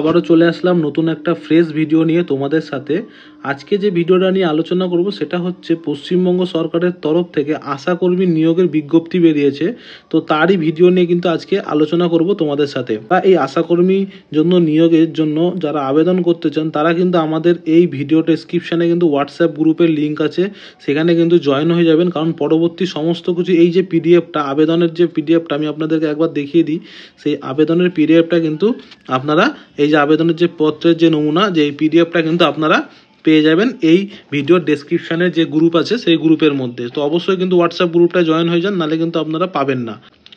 আবারও চলে আসলাম নতুন একটা ফ্রেশ ভিডিও নিয়ে তোমাদের সাথে আজকে যে ভিডিওটা নিয়ে আলোচনা করব সেটা হচ্ছে পশ্চিমবঙ্গ সরকারের তরফ থেকে আশাকর্মী নিয়োগের বিজ্ঞপ্তি বেরিয়েছে তো তারই ভিডিও নিয়ে কিন্তু আজকে আলোচনা করব তোমাদের সাথে বা এই আশাকর্মী জন্য নিয়োগের জন্য যারা আবেদন করতে চান তারা কিন্তু আমাদের এই ভিডিও ডেসক্রিপশানে কিন্তু হোয়াটসঅ্যাপ গ্রুপের লিঙ্ক আছে সেখানে কিন্তু জয়েন হয়ে যাবেন কারণ পরবর্তী সমস্ত কিছু এই যে পিডিএফটা আবেদনের যে পিডিএফটা আমি আপনাদেরকে একবার দেখিয়ে দিই সেই আবেদনের পিডিএফটা কিন্তু আপনারা এই যে আবেদনের যে পত্রের যে নমুনা যে এই পিডিএফটা কিন্তু আপনারা পেয়ে যাবেন এই ভিডিওর ডেসক্রিপশানে যে গ্রুপ আছে সেই গ্রুপের মধ্যে তো অবশ্যই কিন্তু হোয়াটসঅ্যাপ গ্রুপটা জয়েন হয়ে যান নাহলে কিন্তু আপনারা পাবেন না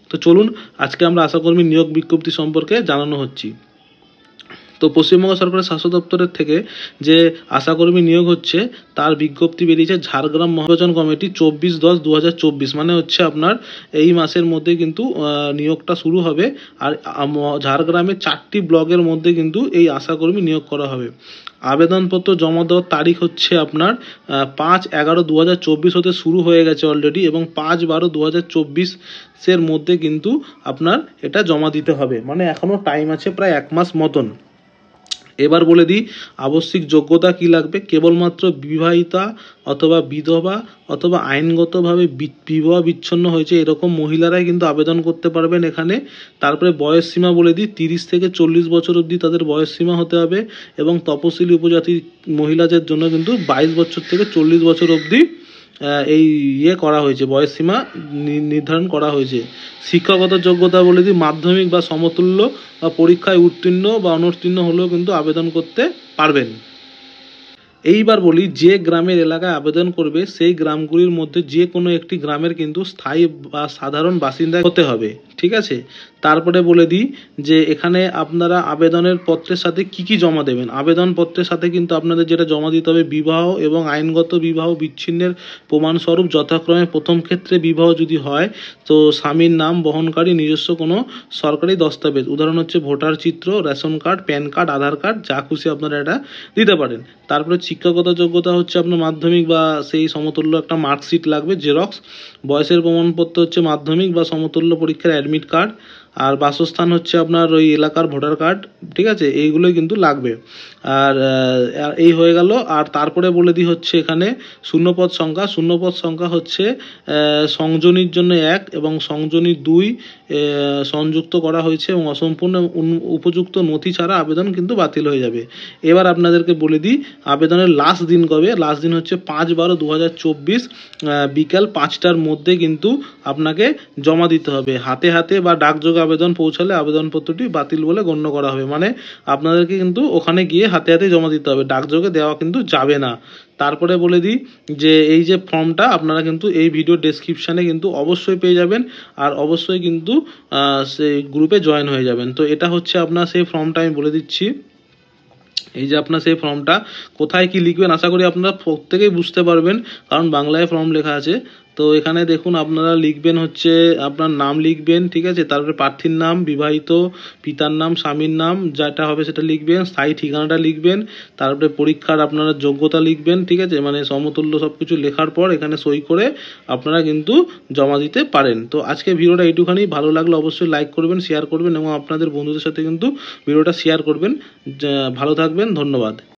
তো চলুন আজকে আমরা আশাকর্মী নিয়োগ বিজ্ঞপ্তি সম্পর্কে জানানো হচ্ছি তো পশ্চিমবঙ্গ সরকারের স্বাস্থ্য দপ্তরের থেকে যে আশাকর্মী নিয়োগ হচ্ছে তার বিজ্ঞপ্তি বেরিয়েছে ঝাড়গ্রাম মহাজন কমিটি চব্বিশ দশ দু মানে হচ্ছে আপনার এই মাসের মধ্যে কিন্তু নিয়োগটা শুরু হবে আর ঝাড়গ্রামে চারটি ব্লকের মধ্যে কিন্তু এই আশাকর্মী নিয়োগ করা হবে আবেদনপত্র জমা দেওয়ার তারিখ হচ্ছে আপনার পাঁচ এগারো দু হাজার চব্বিশ হতে শুরু হয়ে গেছে অলরেডি এবং পাঁচ বারো দু হাজার চব্বিশের মধ্যে কিন্তু আপনার এটা জমা দিতে হবে মানে এখনও টাইম আছে প্রায় এক মাস মতন এবার বলে দিই আবশ্যিক যোগ্যতা কি লাগবে কেবলমাত্র বিবাহিতা অথবা বিধবা অথবা আইনগতভাবে বিবাহ বিচ্ছন্ন হয়েছে এরকম মহিলারাই কিন্তু আবেদন করতে পারবেন এখানে তারপরে বয়স সীমা বলে দিই তিরিশ থেকে চল্লিশ বছর অবধি তাদের বয়স সীমা হতে হবে এবং তপশিলি উপজাতির মহিলাদের জন্য কিন্তু বাইশ বছর থেকে চল্লিশ বছর অবধি এই ইয়ে করা হয়েছে বয়স সীমা নির্ধারণ করা হয়েছে শিক্ষাগত যোগ্যতা বলে কি মাধ্যমিক বা সমতুল্য বা পরীক্ষায় উত্তীর্ণ বা অনুত্তীর্ণ হলেও কিন্তু আবেদন করতে পারবেন এইবার বলি যে গ্রামের এলাকায় আবেদন করবে সেই গ্রামগুলির মধ্যে যে কোনো একটি গ্রামের কিন্তু স্থায়ী বা সাধারণ বাসিন্দা হতে হবে ঠিক আছে তারপরে বলে দিই যে এখানে আপনারা আবেদনের পত্রের সাথে কি কি জমা দেবেন আবেদন পত্রের সাথে কিন্তু আপনাদের যেটা জমা দিতে হবে বিবাহ এবং আইনগত বিবাহ বিচ্ছিন্নের প্রমাণস্বরূপ যথাক্রমে প্রথম ক্ষেত্রে বিবাহ যদি হয় তো স্বামীর নাম বহনকারী নিজস্ব কোনো সরকারি দস্তাবেজ উদাহরণ হচ্ছে ভোটার চিত্র ration card PAN card Aadhaar card যা খুশি আপনারা এটা দিতে পারেন তারপরে শিক্ষাগত যোগ্যতা হচ্ছে আপনার মাধ্যমিক বা সেই সমতুল্য একটা মার্কশিট লাগবে জেরক্স বয়সের প্রমাণপত্র হচ্ছে মাধ্যমিক বা সমতুল্য পরীক্ষার অ্যাডমিট কার্ড আর বাসস্থান হচ্ছে আপনার ওই এলাকার ভোটার কার্ড ঠিক আছে এইগুলোই কিন্তু লাগবে আর এই হয়ে গেল আর তারপরে বলে দিই হচ্ছে এখানে শূন্যপদ সংখ্যা শূন্যপদ সংখ্যা হচ্ছে সংযোনির জন্য এক এবং সংযোনী দুই সংযুক্ত করা হয়েছে এবং অসম্পূর্ণ উপযুক্ত নথি ছাড়া আবেদন কিন্তু বাতিল হয়ে যাবে এবার আপনাদেরকে বলে দিই আবেদনের লাস্ট দিন কবে লাস্ট দিন হচ্ছে পাঁচ বারো দু বিকাল পাঁচটার মধ্যে কিন্তু আপনাকে জমা দিতে হবে হাতে হাতে বা ডাকযোগে আবেদন পৌঁছালে আবেদনপত্রটি বাতিল বলে গণ্য করা হবে মানে আপনাদেরকে কিন্তু ওখানে গিয়ে হাতে হাতে জমা দিতে হবে ডাকযোগে দেওয়া কিন্তু যাবে না তারপরে বলে দিই যে এই যে ফর্মটা আপনারা কিন্তু এই ভিডিও ডেসক্রিপশানে কিন্তু অবশ্যই পেয়ে যাবেন আর অবশ্যই কিন্তু সেই গ্রুপে জয়েন হয়ে যাবেন তো এটা হচ্ছে আপনার সেই ফর্মটা আমি বলে দিচ্ছি এই যে আপনার সেই ফর্মটা কোথায় কি লিখবেন আশা করি আপনারা প্রত্যেকেই বুঝতে পারবেন কারণ বাংলায় ফর্ম লেখা আছে তো এখানে দেখুন আপনারা লিখবেন হচ্ছে আপনার নাম লিখবেন ঠিক আছে তারপরে প্রার্থীর নাম বিবাহিত পিতার নাম স্বামীর নাম যেটা হবে সেটা লিখবেন স্থায়ী ঠিকানাটা লিখবেন তারপরে পরীক্ষার আপনারা যোগ্যতা লিখবেন ঠিক আছে মানে সমতুল্য সব কিছু লেখার পর এখানে সই করে আপনারা কিন্তু জমা দিতে পারেন তো আজকে ভিডিওটা এইটুখানি ভালো লাগলে অবশ্যই লাইক করবেন শেয়ার করবেন এবং আপনাদের বন্ধুদের সাথে কিন্তু ভিডিওটা শেয়ার করবেন ভালো থাকবেন ধন্যবাদ